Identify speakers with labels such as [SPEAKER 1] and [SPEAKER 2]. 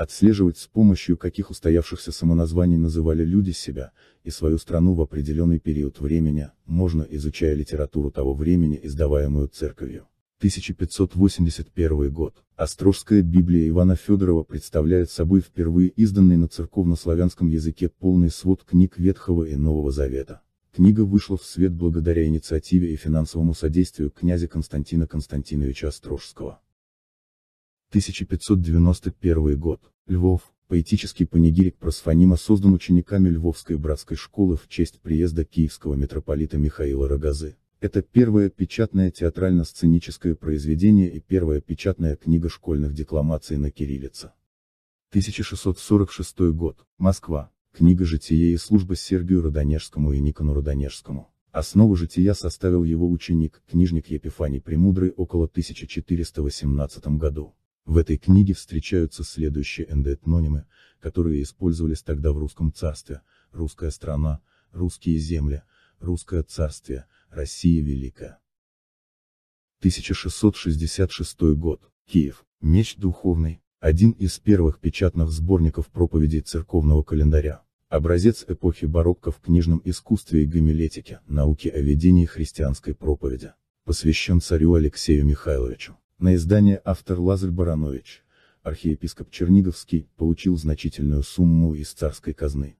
[SPEAKER 1] отслеживать с помощью каких устоявшихся самоназваний называли люди себя и свою страну в определенный период времени, можно изучая литературу того времени, издаваемую церковью. 1581 год. Острожская Библия Ивана Федорова представляет собой впервые изданный на церковнославянском языке полный свод книг Ветхого и Нового Завета. Книга вышла в свет благодаря инициативе и финансовому содействию князя Константина Константиновича Острожского. 1591 год, Львов, поэтический панигирик Просфонима создан учениками Львовской братской школы в честь приезда киевского митрополита Михаила Рогозы. Это первое печатное театрально-сценическое произведение и первая печатная книга школьных декламаций на кириллице. 1646 год, Москва, книга «Житие и служба Сергию Родонежскому и Никону Родонежскому». Основу жития составил его ученик, книжник Епифаний Премудрый около 1418 году. В этой книге встречаются следующие эндоэтнонимы, которые использовались тогда в русском царстве, русская страна, русские земли, русское царствие, Россия Великая. 1666 год, Киев, меч духовный, один из первых печатных сборников проповедей церковного календаря, образец эпохи барокко в книжном искусстве и гомилетике, науке о ведении христианской проповеди, посвящен царю Алексею Михайловичу. На издание автор Лазарь Баранович, архиепископ Черниговский, получил значительную сумму из царской казны.